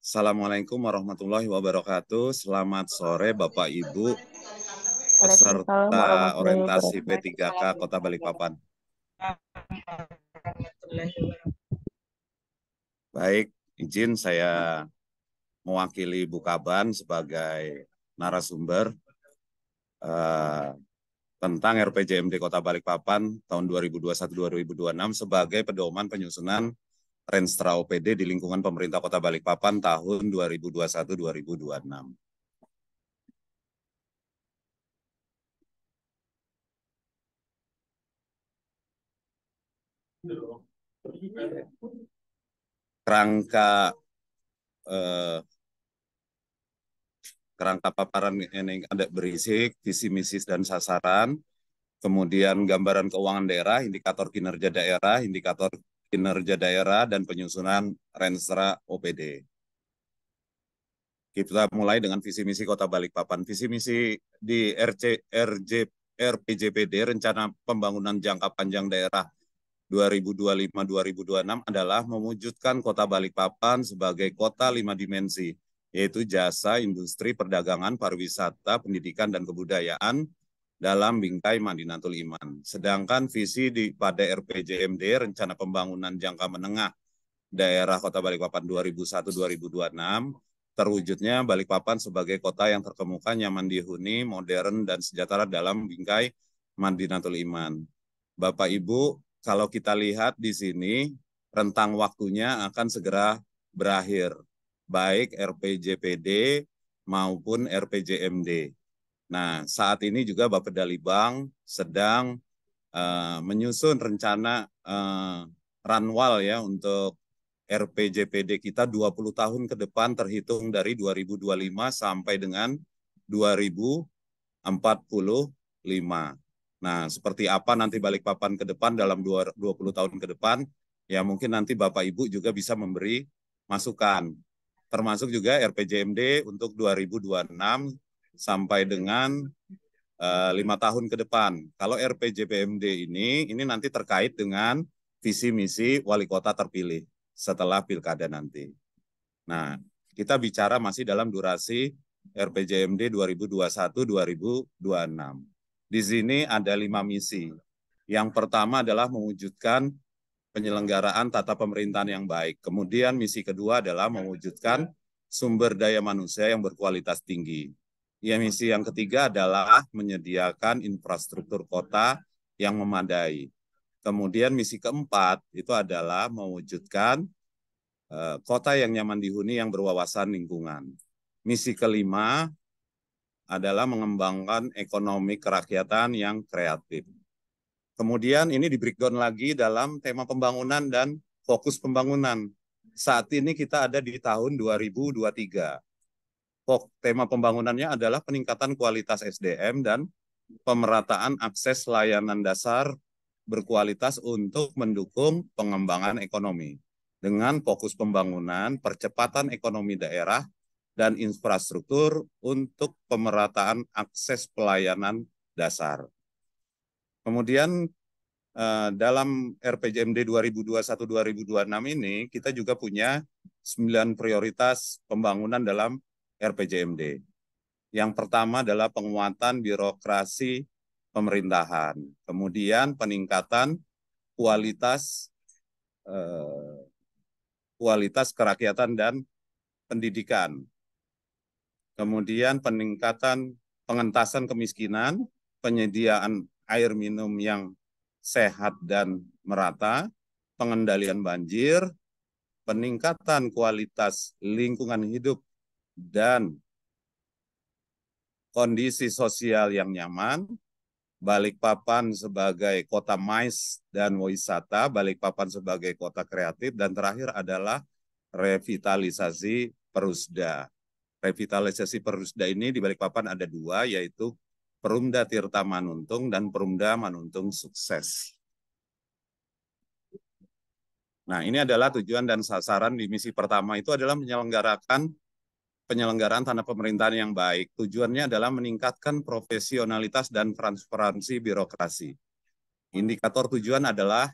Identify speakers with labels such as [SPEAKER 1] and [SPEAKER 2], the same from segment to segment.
[SPEAKER 1] Assalamualaikum warahmatullahi wabarakatuh. Selamat sore Bapak Ibu
[SPEAKER 2] peserta orientasi P3K Kota
[SPEAKER 1] Balikpapan. Baik, izin saya mewakili Kaban sebagai narasumber uh, tentang RPJMD Kota Balikpapan tahun 2021-2026 sebagai pedoman penyusunan Renstra OPD di lingkungan pemerintah Kota Balikpapan tahun 2021-2026. Kerangka eh, kerangka paparan ini ada berisik, visi misi dan sasaran, kemudian gambaran keuangan daerah, indikator kinerja daerah, indikator kinerja daerah dan penyusunan renstra OPD. Kita mulai dengan visi misi Kota Balikpapan. Visi misi di RC, RJ, RPJPD Rencana Pembangunan Jangka Panjang Daerah 2025-2026 adalah mewujudkan Kota Balikpapan sebagai kota lima dimensi, yaitu jasa, industri, perdagangan, pariwisata, pendidikan, dan kebudayaan, dalam bingkai Madinatul Iman. Sedangkan visi di pada RPJMD Rencana Pembangunan Jangka Menengah Daerah Kota Balikpapan 2001-2026 terwujudnya Balikpapan sebagai kota yang terkemuka, nyaman dihuni, modern dan sejahtera dalam bingkai Madinatul Iman. Bapak Ibu, kalau kita lihat di sini rentang waktunya akan segera berakhir baik RPJPD maupun RPJMD Nah, saat ini juga Bapak Dalibang sedang uh, menyusun rencana uh, eh, ranwal ya untuk RPJPD kita 20 tahun ke depan terhitung dari 2025 sampai dengan 2045. Nah, seperti apa nanti balik papan ke depan dalam 20 tahun ke depan? Ya mungkin nanti Bapak Ibu juga bisa memberi masukan. Termasuk juga RPJMD untuk 2026 sampai dengan eh, lima uh, tahun ke depan. Kalau RPJPMD ini, ini nanti terkait dengan visi misi wali kota terpilih setelah pilkada nanti. Nah, kita bicara masih dalam durasi RPJMD 2021-2026. Di sini ada lima misi. Yang pertama adalah mewujudkan penyelenggaraan tata pemerintahan yang baik. Kemudian misi kedua adalah mewujudkan sumber daya manusia yang berkualitas tinggi. Iya, misi yang ketiga adalah menyediakan infrastruktur kota yang memadai. Kemudian misi keempat itu adalah mewujudkan uh, kota yang nyaman dihuni yang berwawasan lingkungan. Misi kelima adalah mengembangkan ekonomi kerakyatan yang kreatif. Kemudian ini di breakdown lagi dalam tema pembangunan dan fokus pembangunan. Saat ini kita ada di tahun 2023 tema pembangunannya adalah peningkatan kualitas SDM dan pemerataan akses layanan dasar berkualitas untuk mendukung pengembangan ekonomi dengan fokus pembangunan, percepatan ekonomi daerah, dan infrastruktur untuk pemerataan akses pelayanan dasar. Kemudian eh, dalam RPJMD 2021-2026 ini kita juga punya 9 prioritas pembangunan dalam RPJMD. Yang pertama adalah penguatan birokrasi pemerintahan, kemudian peningkatan kualitas eh, kualitas kerakyatan dan pendidikan, kemudian peningkatan pengentasan kemiskinan, penyediaan air minum yang sehat dan merata, pengendalian banjir, peningkatan kualitas lingkungan hidup dan kondisi sosial yang nyaman. Balikpapan sebagai kota mais dan wisata, Balikpapan sebagai kota kreatif, dan terakhir adalah revitalisasi perusda. Revitalisasi perusda ini di Balikpapan ada dua, yaitu Perumda Tirta Manuntung dan Perumda Manuntung Sukses. Nah, ini adalah tujuan dan sasaran di misi pertama itu adalah menyelenggarakan penyelenggaraan tanda pemerintahan yang baik. Tujuannya adalah meningkatkan profesionalitas dan transparansi birokrasi. Indikator tujuan adalah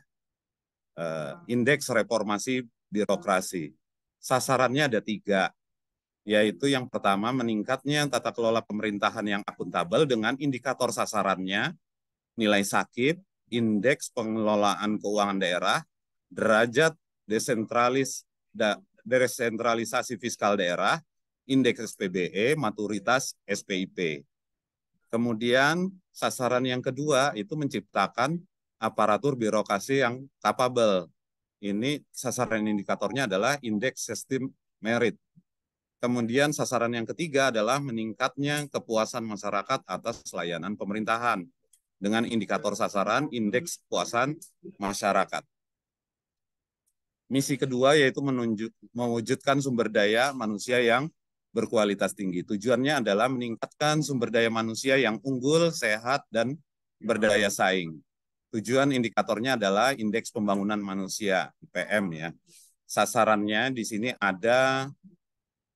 [SPEAKER 1] uh, indeks reformasi birokrasi. Sasarannya ada tiga, yaitu yang pertama meningkatnya tata kelola pemerintahan yang akuntabel dengan indikator sasarannya, nilai sakit, indeks pengelolaan keuangan daerah, derajat desentralis, desentralisasi fiskal daerah, indeks SPBE, maturitas SPIP. Kemudian sasaran yang kedua itu menciptakan aparatur birokrasi yang capable. Ini sasaran indikatornya adalah indeks sistem merit. Kemudian sasaran yang ketiga adalah meningkatnya kepuasan masyarakat atas layanan pemerintahan dengan indikator sasaran indeks kepuasan masyarakat. Misi kedua yaitu menunjuk, mewujudkan sumber daya manusia yang berkualitas tinggi. Tujuannya adalah meningkatkan sumber daya manusia yang unggul, sehat, dan berdaya saing. Tujuan indikatornya adalah indeks pembangunan manusia (IPM) ya. Sasarannya di sini ada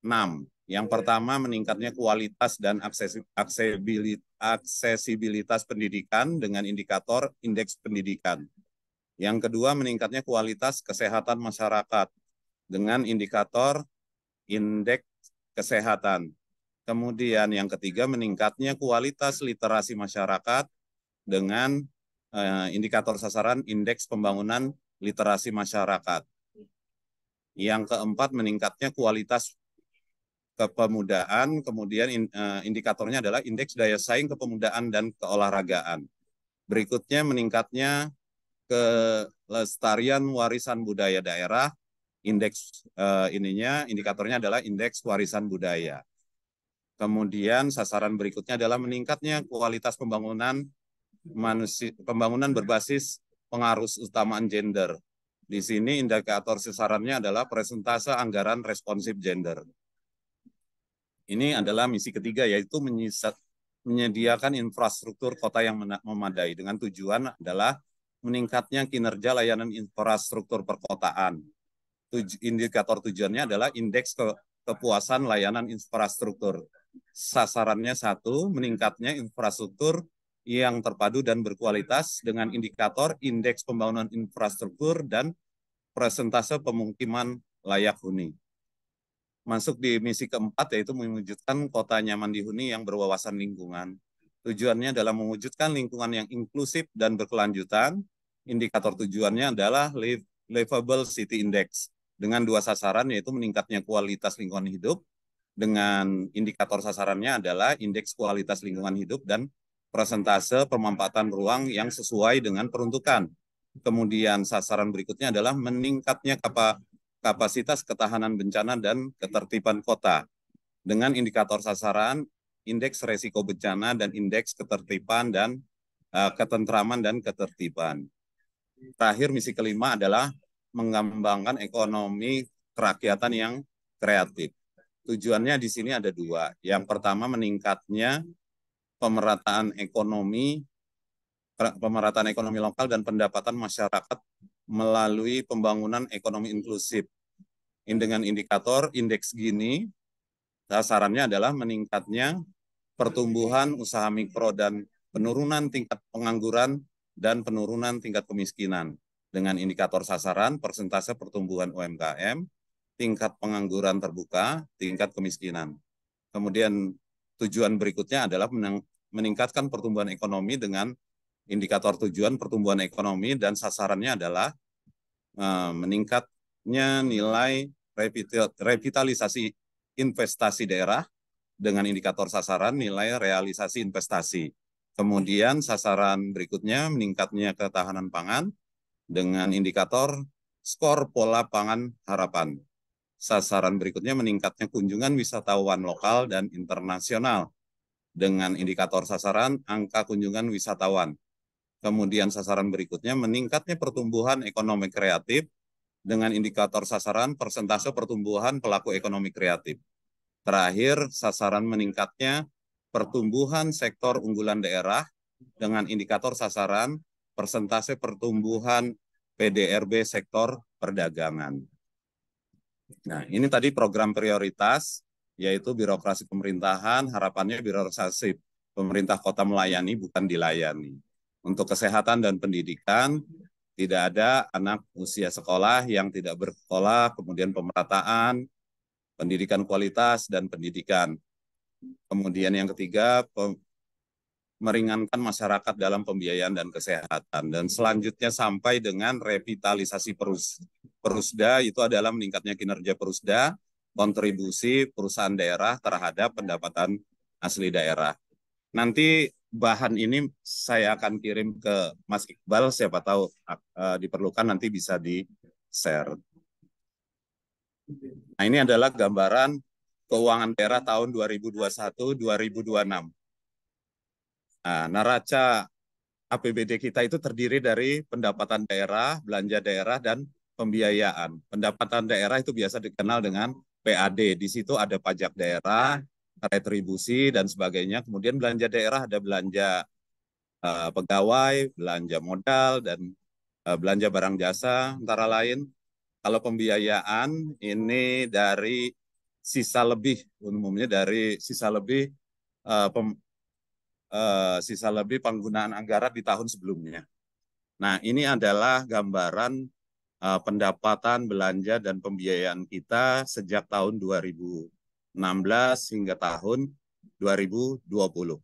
[SPEAKER 1] enam. Yang pertama meningkatnya kualitas dan aksesibilitas pendidikan dengan indikator indeks pendidikan. Yang kedua meningkatnya kualitas kesehatan masyarakat dengan indikator indeks kesehatan. Kemudian yang ketiga meningkatnya kualitas literasi masyarakat dengan eh, indikator sasaran indeks pembangunan literasi masyarakat. Yang keempat meningkatnya kualitas kepemudaan, kemudian eh, indikatornya adalah indeks daya saing kepemudaan dan keolahragaan. Berikutnya meningkatnya kelestarian warisan budaya daerah indeks uh, ininya indikatornya adalah indeks warisan budaya. Kemudian sasaran berikutnya adalah meningkatnya kualitas pembangunan manusia pembangunan berbasis pengaruh utamaan gender. Di sini indikator sasarannya adalah presentase anggaran responsif gender. Ini adalah misi ketiga yaitu menyisat, menyediakan infrastruktur kota yang memadai dengan tujuan adalah meningkatnya kinerja layanan infrastruktur perkotaan tuj indikator tujuannya adalah indeks ke kepuasan layanan infrastruktur. Sasarannya satu, meningkatnya infrastruktur yang terpadu dan berkualitas dengan indikator indeks pembangunan infrastruktur dan presentase pemukiman layak huni. Masuk di misi keempat yaitu mewujudkan kota nyaman dihuni yang berwawasan lingkungan. Tujuannya adalah mewujudkan lingkungan yang inklusif dan berkelanjutan. Indikator tujuannya adalah Livable City Index dengan dua sasaran yaitu meningkatnya kualitas lingkungan hidup dengan indikator sasarannya adalah indeks kualitas lingkungan hidup dan persentase pemanfaatan ruang yang sesuai dengan peruntukan. Kemudian sasaran berikutnya adalah meningkatnya kapasitas ketahanan bencana dan ketertiban kota dengan indikator sasaran, indeks resiko bencana dan indeks ketertiban dan uh, ketentraman dan ketertiban. Terakhir misi kelima adalah mengembangkan ekonomi kerakyatan yang kreatif. Tujuannya di sini ada dua. Yang pertama meningkatnya pemerataan ekonomi pemerataan ekonomi lokal dan pendapatan masyarakat melalui pembangunan ekonomi inklusif. Dengan indikator indeks gini, sasarannya adalah meningkatnya pertumbuhan usaha mikro dan penurunan tingkat pengangguran dan penurunan tingkat kemiskinan dengan indikator sasaran, persentase pertumbuhan UMKM, tingkat pengangguran terbuka, tingkat kemiskinan. Kemudian tujuan berikutnya adalah meningkatkan pertumbuhan ekonomi dengan indikator tujuan pertumbuhan ekonomi dan sasarannya adalah eh, meningkatnya nilai revitalisasi investasi daerah dengan indikator sasaran nilai realisasi investasi. Kemudian sasaran berikutnya meningkatnya ketahanan pangan, dengan indikator skor pola pangan harapan. Sasaran berikutnya meningkatnya kunjungan wisatawan lokal dan internasional dengan indikator sasaran angka kunjungan wisatawan. Kemudian sasaran berikutnya meningkatnya pertumbuhan ekonomi kreatif dengan indikator sasaran persentase pertumbuhan pelaku ekonomi kreatif. Terakhir, sasaran meningkatnya pertumbuhan sektor unggulan daerah dengan indikator sasaran persentase pertumbuhan PDRB sektor perdagangan. Nah, ini tadi program prioritas yaitu birokrasi pemerintahan, harapannya birokrasi pemerintah kota melayani bukan dilayani. Untuk kesehatan dan pendidikan, tidak ada anak usia sekolah yang tidak bersekolah, kemudian pemerataan, pendidikan kualitas dan pendidikan. Kemudian yang ketiga, meringankan masyarakat dalam pembiayaan dan kesehatan. Dan selanjutnya sampai dengan revitalisasi perus perusda itu adalah meningkatnya kinerja perusda, kontribusi perusahaan daerah terhadap pendapatan asli daerah. Nanti bahan ini saya akan kirim ke Mas Iqbal, siapa tahu uh, diperlukan nanti bisa di-share. Nah ini adalah gambaran keuangan daerah tahun 2021-2026. Nah, neraca APBD kita itu terdiri dari pendapatan daerah, belanja daerah, dan pembiayaan. Pendapatan daerah itu biasa dikenal dengan PAD. Di situ ada pajak daerah, retribusi, dan sebagainya. Kemudian belanja daerah ada belanja uh, pegawai, belanja modal, dan uh, belanja barang jasa, antara lain. Kalau pembiayaan ini dari sisa lebih, umumnya dari sisa lebih uh, pem Eh, sisa lebih penggunaan anggaran di tahun sebelumnya. Nah, ini adalah gambaran eh, pendapatan, belanja, dan pembiayaan kita sejak tahun 2016 hingga tahun 2020.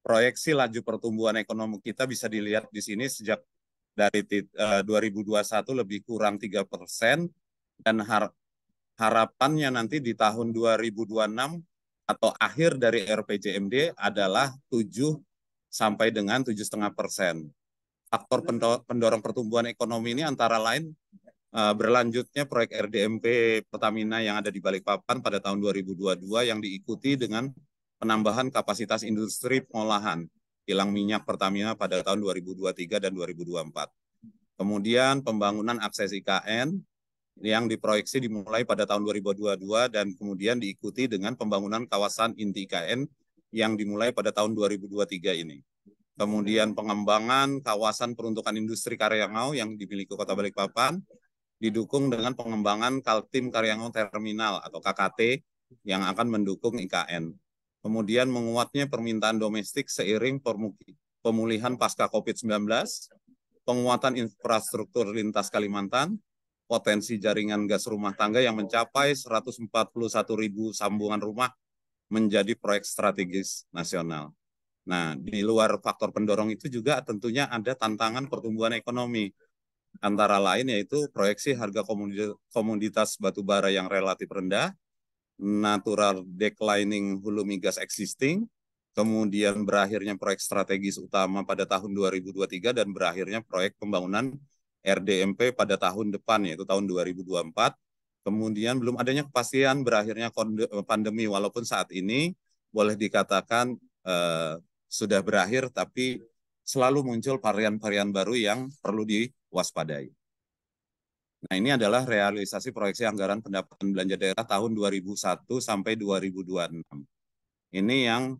[SPEAKER 1] Proyeksi laju pertumbuhan ekonomi kita bisa dilihat di sini sejak dari eh, uh, 2021 lebih kurang tiga persen dan har harapannya nanti di tahun 2026 atau akhir dari RPJMD adalah 7 sampai dengan 7,5 persen. Faktor pendorong pertumbuhan ekonomi ini antara lain eh, berlanjutnya proyek RDMP Pertamina yang ada di Balikpapan pada tahun 2022 yang diikuti dengan penambahan kapasitas industri pengolahan kilang minyak Pertamina pada tahun 2023 dan 2024. Kemudian pembangunan akses IKN yang diproyeksi dimulai pada tahun 2022 dan kemudian diikuti dengan pembangunan kawasan inti IKN yang dimulai pada tahun 2023 ini. Kemudian pengembangan kawasan peruntukan industri Karyangau yang dimiliki Kota Balikpapan didukung dengan pengembangan Kaltim Karyangau Terminal atau KKT yang akan mendukung IKN. Kemudian menguatnya permintaan domestik seiring pemulihan pasca COVID-19, penguatan infrastruktur lintas Kalimantan, potensi jaringan gas rumah tangga yang mencapai 141 ribu sambungan rumah menjadi proyek strategis nasional. Nah, di luar faktor pendorong itu juga tentunya ada tantangan pertumbuhan ekonomi. Antara lain yaitu proyeksi harga komoditas batu bara yang relatif rendah, natural declining hulu migas existing, kemudian berakhirnya proyek strategis utama pada tahun 2023 dan berakhirnya proyek pembangunan RDMP pada tahun depan yaitu tahun 2024. Kemudian belum adanya kepastian berakhirnya eh, pandemi walaupun saat ini boleh dikatakan eh, sudah berakhir tapi selalu muncul varian-varian baru yang perlu diwaspadai. Nah, ini adalah realisasi proyeksi anggaran pendapatan belanja daerah tahun 2001 sampai 2026. Ini yang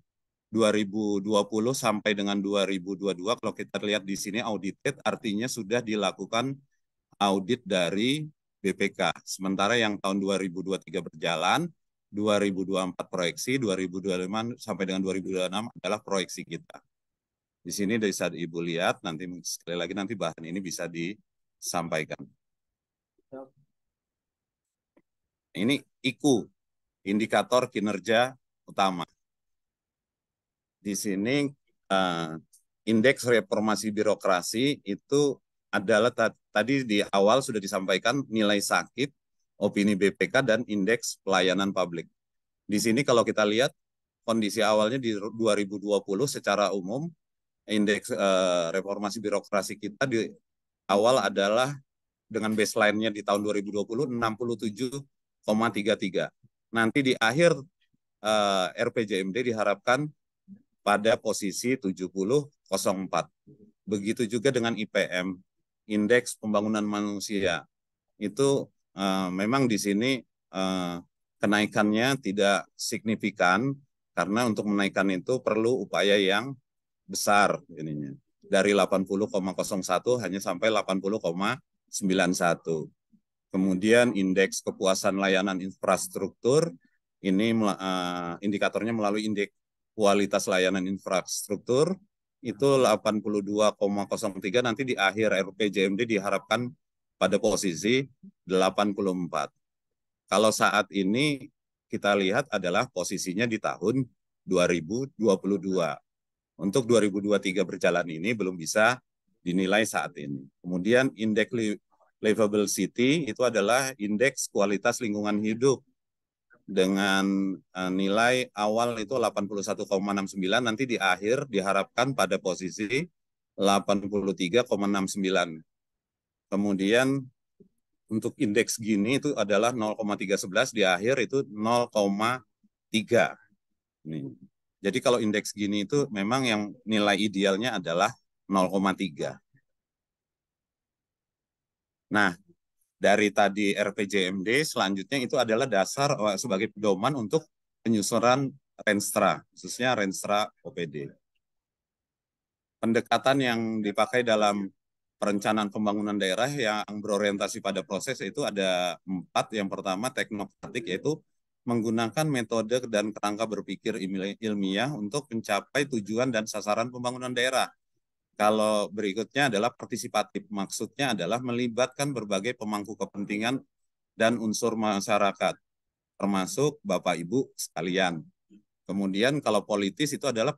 [SPEAKER 1] 2020 sampai dengan 2022 kalau kita lihat di sini audited artinya sudah dilakukan audit dari BPK. Sementara yang tahun 2023 berjalan, 2024 proyeksi, 2025 sampai dengan 2026 adalah proyeksi kita. Di sini dari saat Ibu lihat nanti sekali lagi nanti bahan ini bisa disampaikan. Ini IKU, indikator kinerja utama di sini uh, indeks reformasi birokrasi itu adalah tadi di awal sudah disampaikan nilai sakit, opini BPK dan indeks pelayanan publik. Di sini kalau kita lihat kondisi awalnya di 2020 secara umum indeks uh, reformasi birokrasi kita di awal adalah dengan baseline-nya di tahun 2020 67,33. Nanti di akhir uh, eh, RPJMD diharapkan pada posisi 70,04. Begitu juga dengan IPM, Indeks Pembangunan Manusia. Itu uh, memang di sini uh, kenaikannya tidak signifikan karena untuk menaikkan itu perlu upaya yang besar ininya. Dari 80,01 hanya sampai 80,91. Kemudian indeks kepuasan layanan infrastruktur ini uh, indikatornya melalui indeks kualitas layanan infrastruktur itu 82,03 hmm. nanti di akhir RPJMD diharapkan pada posisi 84. Kalau saat ini kita lihat adalah posisinya di tahun 2022. Untuk 2023 berjalan ini belum bisa dinilai saat ini. Kemudian indeks livable city itu adalah indeks kualitas lingkungan hidup dengan eh, nilai awal itu 81,69 nanti di akhir diharapkan pada posisi 83,69. Kemudian untuk indeks gini itu adalah 0,311 di akhir itu 0,3. Nih. Jadi kalau indeks gini itu memang yang nilai idealnya adalah 0,3. Nah, dari tadi RPJMD selanjutnya itu adalah dasar eh, sebagai pedoman untuk penyusuran Renstra, khususnya Renstra OPD. Pendekatan yang dipakai dalam perencanaan pembangunan daerah yang berorientasi pada proses itu ada empat. Yang pertama teknokratik yaitu menggunakan metode dan kerangka berpikir ilmiah untuk mencapai tujuan dan sasaran pembangunan daerah. Kalau berikutnya adalah partisipatif, maksudnya adalah melibatkan berbagai pemangku kepentingan dan unsur masyarakat, termasuk Bapak Ibu sekalian. Kemudian kalau politis itu adalah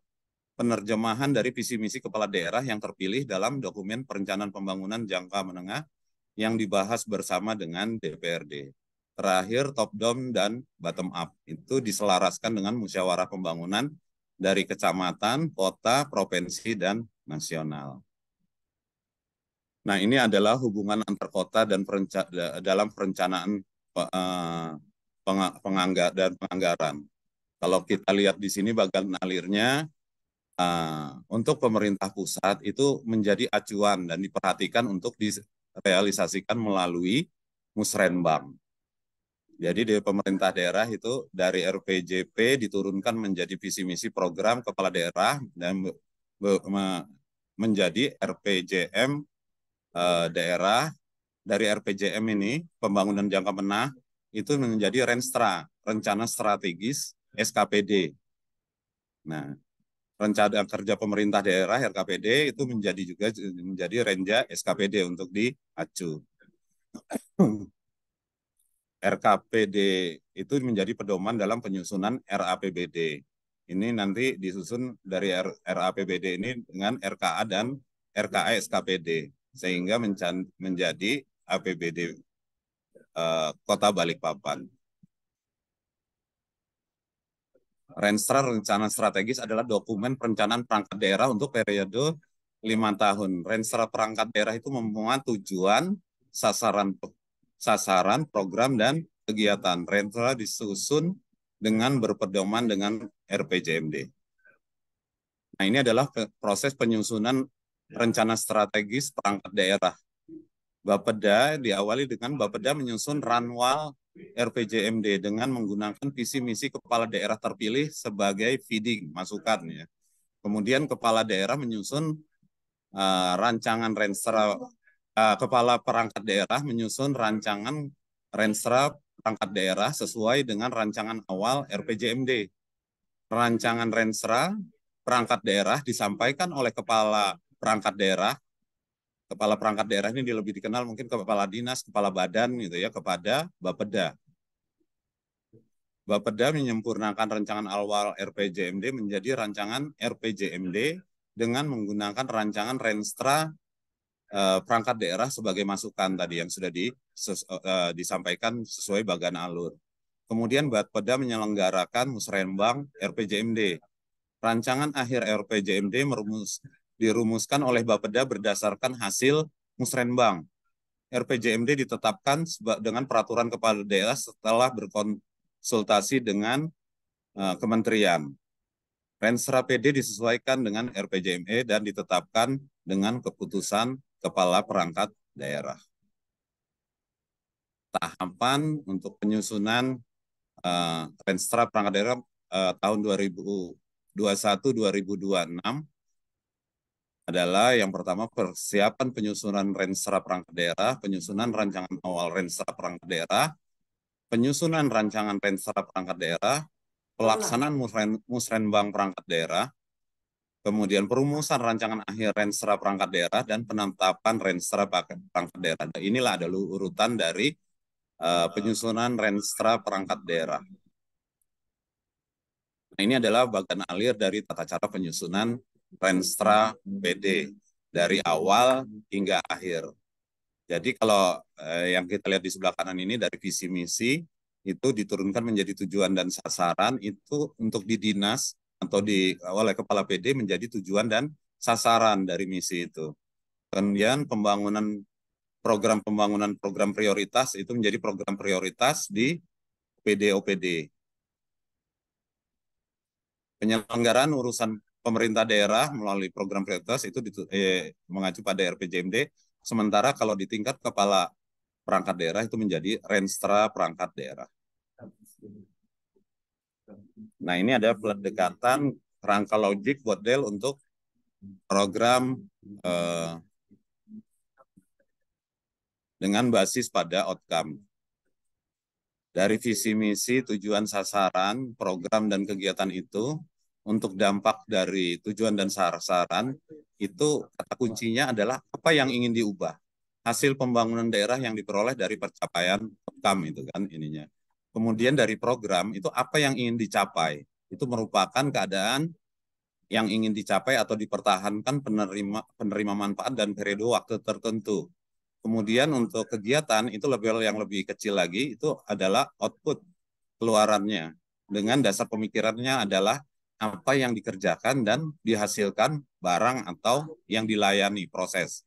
[SPEAKER 1] penerjemahan dari visi misi kepala daerah yang terpilih dalam dokumen perencanaan pembangunan jangka menengah yang dibahas bersama dengan DPRD. Terakhir top down dan bottom up itu diselaraskan dengan musyawarah pembangunan dari kecamatan, kota, provinsi dan nasional. Nah, ini adalah hubungan antar kota dan perenca dalam perencanaan uh, pengangga dan penganggaran. Kalau kita lihat di sini bagian alirnya uh, untuk pemerintah pusat itu menjadi acuan dan diperhatikan untuk direalisasikan melalui musrenbang. Jadi di pemerintah daerah itu dari RPJP diturunkan menjadi visi misi program kepala daerah dan menjadi RPJM eh, daerah dari RPJM ini pembangunan jangka menengah itu menjadi Renstra, rencana strategis SKPD. Nah, rencana kerja pemerintah daerah RKPD itu menjadi juga menjadi renja SKPD untuk di acu. RKPD itu menjadi pedoman dalam penyusunan RAPBD ini nanti disusun dari RAPBD ini dengan RKA dan RKA SKPD sehingga menjadi APBD uh, eh, Kota Balikpapan. Renstra rencana strategis adalah dokumen perencanaan perangkat daerah untuk periode lima tahun. Renstra perangkat daerah itu memuat tujuan, sasaran, sasaran, program dan kegiatan. Renstra disusun dengan berpedoman dengan RPJMD. Nah, ini adalah proses penyusunan ya. rencana strategis perangkat daerah. Bapeda diawali dengan Bapeda menyusun ranwal RPJMD dengan menggunakan visi misi kepala daerah terpilih sebagai feeding masukan ya. Kemudian kepala daerah menyusun uh, rancangan renstra uh, kepala perangkat daerah menyusun rancangan renstra perangkat daerah sesuai dengan rancangan awal RPJMD. Rancangan Rensra perangkat daerah disampaikan oleh kepala perangkat daerah. Kepala perangkat daerah ini lebih dikenal mungkin kepala dinas, kepala badan gitu ya kepada Bapeda. Bapeda menyempurnakan rancangan awal RPJMD menjadi rancangan RPJMD dengan menggunakan rancangan Renstra Eh, perangkat daerah sebagai masukan tadi yang sudah di, ses, uh, disampaikan sesuai bagan alur. Kemudian Bapeda menyelenggarakan musrenbang RPJMD. Rancangan akhir RPJMD merumus, dirumuskan oleh Bapeda berdasarkan hasil musrenbang. RPJMD ditetapkan dengan peraturan kepala daerah setelah berkonsultasi dengan uh, kementerian. Rensra PD disesuaikan dengan RPJME dan ditetapkan dengan keputusan kepala perangkat daerah. Tahapan untuk penyusunan uh, Renstra perangkat daerah uh, tahun 2021-2026 adalah yang pertama persiapan penyusunan Renstra perangkat daerah, penyusunan rancangan awal Renstra perangkat daerah, penyusunan rancangan Renstra perangkat daerah, pelaksanaan musrenbang perangkat daerah, kemudian perumusan rancangan akhir renstra perangkat daerah dan penetapan renstra perangkat daerah. Nah, inilah ada urutan dari uh, penyusunan renstra perangkat daerah. Nah, ini adalah bagian alir dari tata cara penyusunan renstra PD dari awal hingga akhir. Jadi kalau eh, yang kita lihat di sebelah kanan ini dari visi misi itu diturunkan menjadi tujuan dan sasaran itu untuk di dinas atau di oleh kepala PD menjadi tujuan dan sasaran dari misi itu. Kemudian pembangunan program pembangunan program prioritas itu menjadi program prioritas di PD-OPD. Penyelenggaraan urusan pemerintah daerah melalui program prioritas itu eh, mengacu pada RPJMD. Sementara kalau di tingkat kepala perangkat daerah itu menjadi renstra perangkat daerah. Nah, ini ada pendekatan rangka logik buat untuk program eh, dengan basis pada outcome. Dari visi misi, tujuan sasaran, program dan kegiatan itu untuk dampak dari tujuan dan sasaran itu kata kuncinya adalah apa yang ingin diubah. Hasil pembangunan daerah yang diperoleh dari percapaian outcome itu kan ininya kemudian dari program itu apa yang ingin dicapai. Itu merupakan keadaan yang ingin dicapai atau dipertahankan penerima penerima manfaat dan periode waktu tertentu. Kemudian untuk kegiatan itu level yang lebih kecil lagi itu adalah output keluarannya dengan dasar pemikirannya adalah apa yang dikerjakan dan dihasilkan barang atau yang dilayani proses.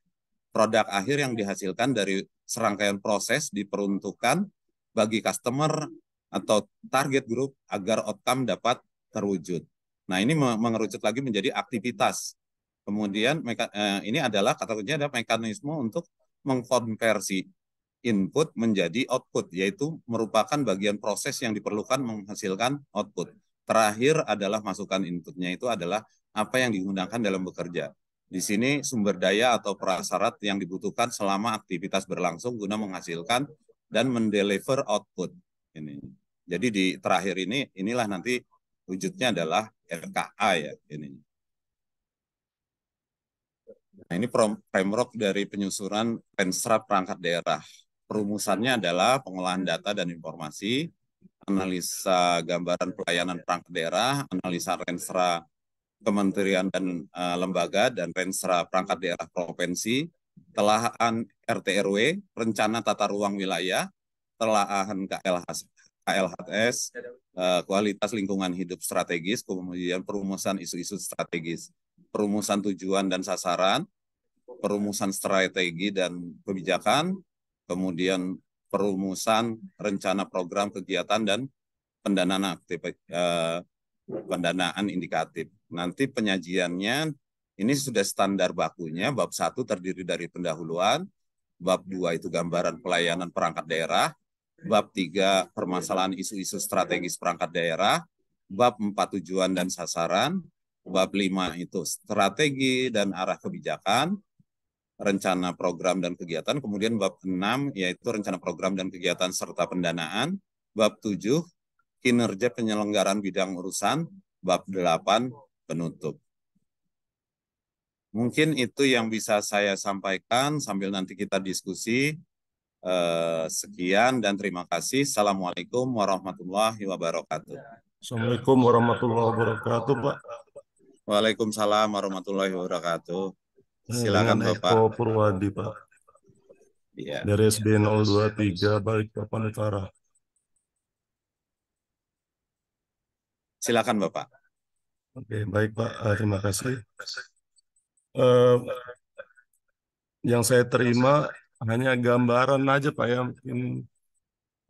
[SPEAKER 1] Produk akhir yang dihasilkan dari serangkaian proses diperuntukkan bagi customer atau target group agar outcome dapat terwujud. Nah, ini mengerucut lagi menjadi aktivitas. Kemudian eh, ini adalah kata kuncinya ada mekanisme untuk mengkonversi input menjadi output, yaitu merupakan bagian proses yang diperlukan menghasilkan output. Terakhir adalah masukan inputnya itu adalah apa yang digunakan dalam bekerja. Di sini sumber daya atau prasyarat yang dibutuhkan selama aktivitas berlangsung guna menghasilkan dan mendeliver output. Ini. Jadi di terakhir ini inilah nanti wujudnya adalah RKA ya ini. Nah, ini framework dari penyusuran pensra perangkat daerah. Perumusannya adalah pengolahan data dan informasi, analisa gambaran pelayanan perangkat daerah, analisa rensra kementerian dan uh, lembaga, dan rensra perangkat daerah provinsi, telahan RT rencana tata ruang wilayah, telahan KLHS KLHS, eh, kualitas lingkungan hidup strategis, kemudian perumusan isu-isu strategis, perumusan tujuan dan sasaran, perumusan strategi dan kebijakan, kemudian perumusan rencana program kegiatan dan pendanaan aktif, eh, pendanaan indikatif. Nanti penyajiannya ini sudah standar bakunya, bab satu terdiri dari pendahuluan, bab dua itu gambaran pelayanan perangkat daerah, bab tiga iya. permasalahan isu-isu strategis perangkat daerah, bab empat tujuan dan sasaran, bab lima itu strategi dan arah kebijakan, rencana program dan kegiatan, kemudian bab enam yaitu rencana program dan kegiatan serta pendanaan, bab tujuh kinerja penyelenggaraan bidang urusan, bab delapan penutup. Mungkin itu yang bisa saya sampaikan sambil nanti kita diskusi. Eh, sekian dan terima kasih. Assalamualaikum warahmatullahi wabarakatuh. Assalamualaikum warahmatullahi wabarakatuh, Pak. Waalaikumsalam warahmatullahi wabarakatuh. Eh, Silakan Bapak. Eko Purwadi, Pak. Ya. Dari SB 023 Balikpapan Utara. Silakan Bapak. Oke, baik Pak. Eh, terima kasih. Uh, yang saya terima hanya gambaran aja Pak ya mungkin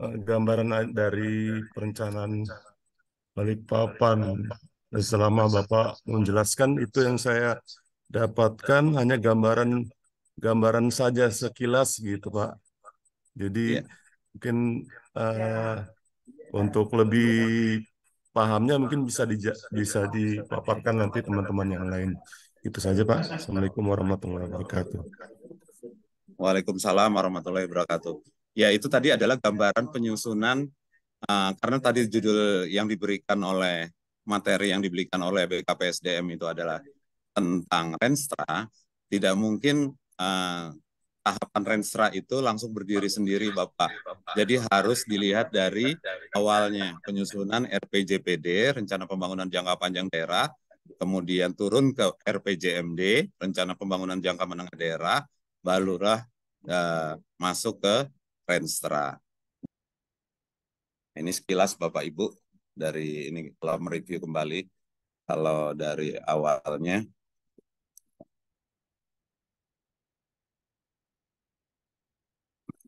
[SPEAKER 1] eh, gambaran dari perencanaan Balikpapan selama Bapak menjelaskan itu yang saya dapatkan hanya gambaran gambaran saja sekilas gitu Pak jadi ya. mungkin uh, untuk lebih pahamnya mungkin bisa di, bisa dipaparkan nanti teman-teman yang lain. Itu saja Pak. Assalamualaikum warahmatullahi wabarakatuh. Waalaikumsalam warahmatullahi wabarakatuh. Ya, itu tadi adalah gambaran penyusunan uh, karena tadi judul yang diberikan oleh materi yang diberikan oleh BKPSDM itu adalah tentang Renstra, tidak mungkin uh, tahapan Renstra itu langsung berdiri sendiri Bapak. Jadi harus dilihat dari awalnya penyusunan RPJPD, Rencana Pembangunan Jangka Panjang Daerah, kemudian turun ke RPJMD, Rencana Pembangunan Jangka Menengah Daerah, Balurah eh, masuk ke Renstra. Ini sekilas Bapak Ibu dari ini kalau mereview kembali kalau dari awalnya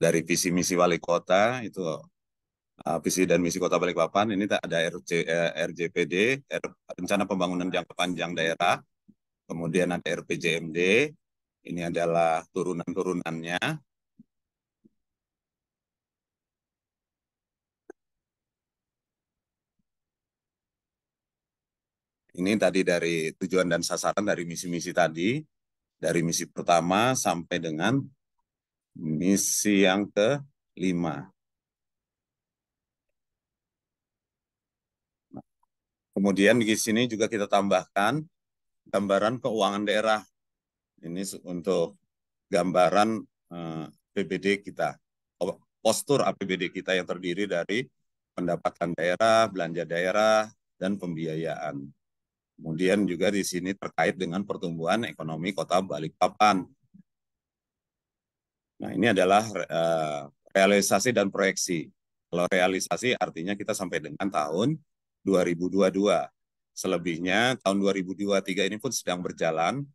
[SPEAKER 1] dari visi misi wali kota itu eh, visi dan misi kota Balikpapan ini ada RC, eh, RJPD rencana pembangunan jangka panjang daerah kemudian ada RPJMD ini adalah turunan-turunannya. Ini tadi dari tujuan dan sasaran dari misi-misi tadi. Dari misi pertama sampai dengan misi yang kelima. Kemudian di sini juga kita tambahkan gambaran keuangan daerah ini untuk gambaran eh, APBD kita, oh, postur APBD kita yang terdiri dari pendapatan daerah, belanja daerah, dan pembiayaan. Kemudian juga di sini terkait dengan pertumbuhan ekonomi kota Balikpapan. Nah ini adalah eh, realisasi dan proyeksi. Kalau realisasi artinya kita sampai dengan tahun 2022. Selebihnya tahun 2023 ini pun sedang berjalan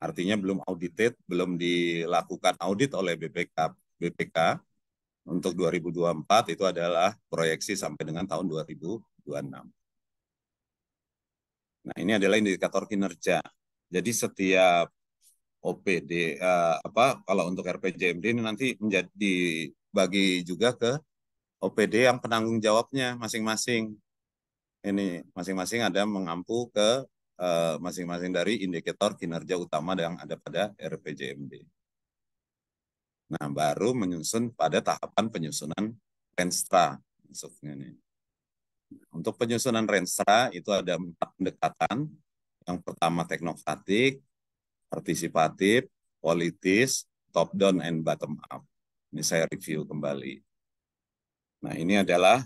[SPEAKER 1] artinya belum audited, belum dilakukan audit oleh BPK, BPK untuk 2024 itu adalah proyeksi sampai dengan tahun 2026. Nah, ini adalah indikator kinerja. Jadi setiap OPD uh, eh, apa kalau untuk RPJMD ini nanti menjadi bagi juga ke OPD yang penanggung jawabnya masing-masing. Ini masing-masing ada mengampu ke Eh, masing-masing dari indikator kinerja utama yang ada pada RPJMD. Nah, baru menyusun pada tahapan penyusunan Renstra masuknya nih. Untuk penyusunan Renstra itu ada empat pendekatan. Yang pertama teknokratik, partisipatif, politis, top down and bottom up. Ini saya review kembali. Nah, ini adalah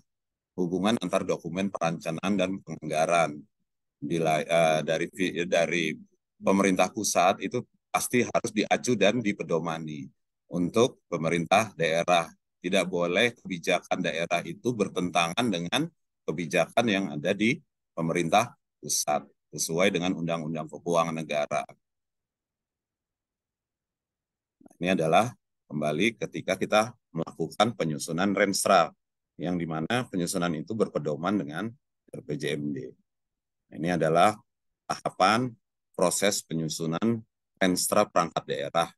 [SPEAKER 1] hubungan antar dokumen perencanaan dan penganggaran uh, dari dari pemerintah pusat itu pasti harus diacu dan dipedomani untuk pemerintah daerah. Tidak boleh kebijakan daerah itu bertentangan dengan kebijakan yang ada di pemerintah pusat sesuai dengan Undang-Undang Keuangan Negara. Nah, ini adalah kembali ketika kita melakukan penyusunan renstra yang dimana penyusunan itu berpedoman dengan RPJMD. Nah, ini adalah tahapan proses penyusunan penstra perangkat daerah.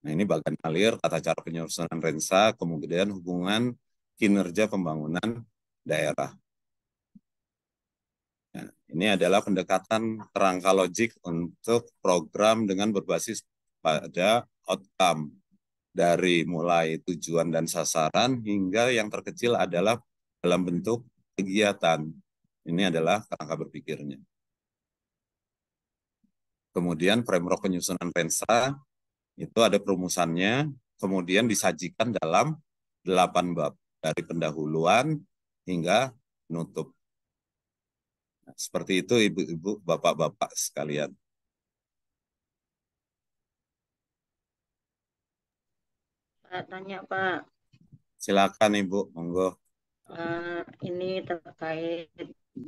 [SPEAKER 1] Nah, ini bagian alir, tata cara penyusunan rensa, kemudian hubungan kinerja pembangunan daerah. Nah, ini adalah pendekatan kerangka logik untuk program dengan berbasis pada outcome dari mulai tujuan dan sasaran hingga yang terkecil adalah dalam bentuk kegiatan. Ini adalah kerangka berpikirnya. Kemudian framework penyusunan pensa itu ada perumusannya, kemudian disajikan dalam delapan bab dari pendahuluan hingga nutup. Nah, seperti itu ibu-ibu, bapak-bapak sekalian. tanya Pak. Silakan Ibu, monggo. Uh, ini terkait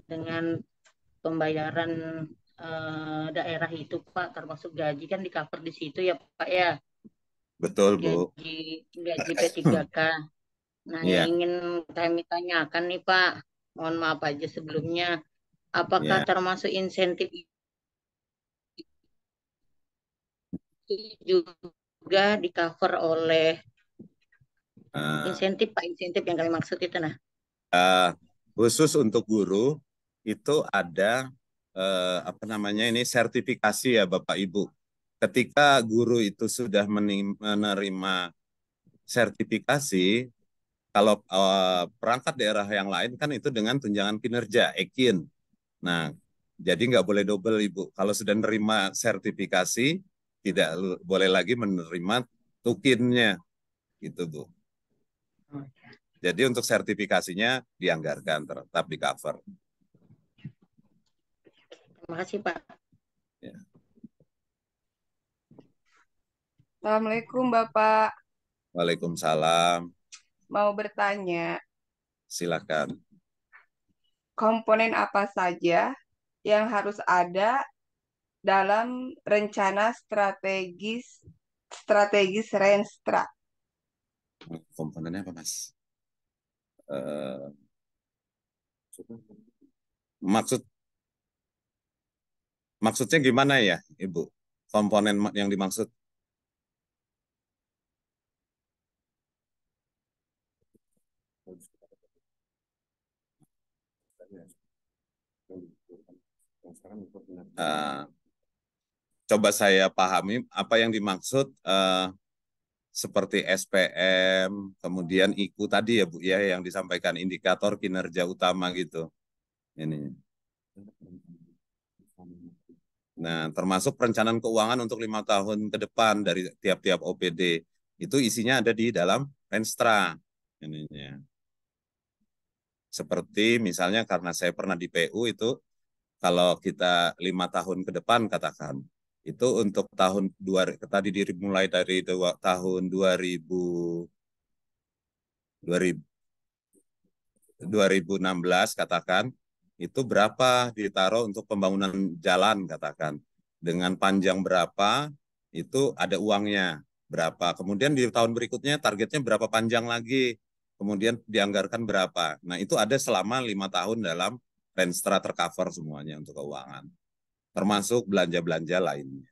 [SPEAKER 1] dengan pembayaran uh, daerah itu Pak, termasuk gaji kan di cover di situ ya Pak ya. Betul Bu. Gaji, gaji P3K. Nah yeah. ingin kami tanyakan nih Pak, mohon maaf aja sebelumnya, apakah yeah. termasuk insentif juga di cover oleh Uh, insentif Pak, insentif yang kami maksud itu nah. Uh, khusus untuk guru itu ada uh, apa namanya ini sertifikasi ya Bapak Ibu. Ketika guru itu sudah menerima sertifikasi, kalau uh, perangkat daerah yang lain kan itu dengan tunjangan kinerja ekin. Nah, jadi nggak boleh double Ibu. Kalau sudah menerima sertifikasi, tidak boleh lagi menerima tukinnya, gitu Bu. Jadi untuk sertifikasinya dianggarkan tetap di cover. Terima kasih Pak. Ya. Assalamualaikum Bapak. Waalaikumsalam. Mau bertanya. Silakan. Komponen apa saja yang harus ada dalam rencana strategis strategis Renstra? komponennya apa mas? Eh, maksud maksudnya gimana ya ibu? Komponen yang dimaksud? Uh, coba saya pahami apa yang dimaksud uh, seperti SPM, kemudian IKU tadi ya Bu ya yang disampaikan indikator kinerja utama gitu. Ini. Nah, termasuk perencanaan keuangan untuk lima tahun ke depan dari tiap-tiap OPD itu isinya ada di dalam Renstra ininya. Seperti misalnya karena saya pernah di PU itu kalau kita lima tahun ke depan katakan itu untuk tahun dua tadi diri mulai dari dua, tahun 2000 2000 2016 katakan itu berapa ditaruh untuk pembangunan jalan katakan dengan panjang berapa itu ada uangnya berapa kemudian di tahun berikutnya targetnya berapa panjang lagi kemudian dianggarkan berapa nah itu ada selama lima tahun dalam Renstra tercover semuanya untuk keuangan termasuk belanja-belanja lainnya.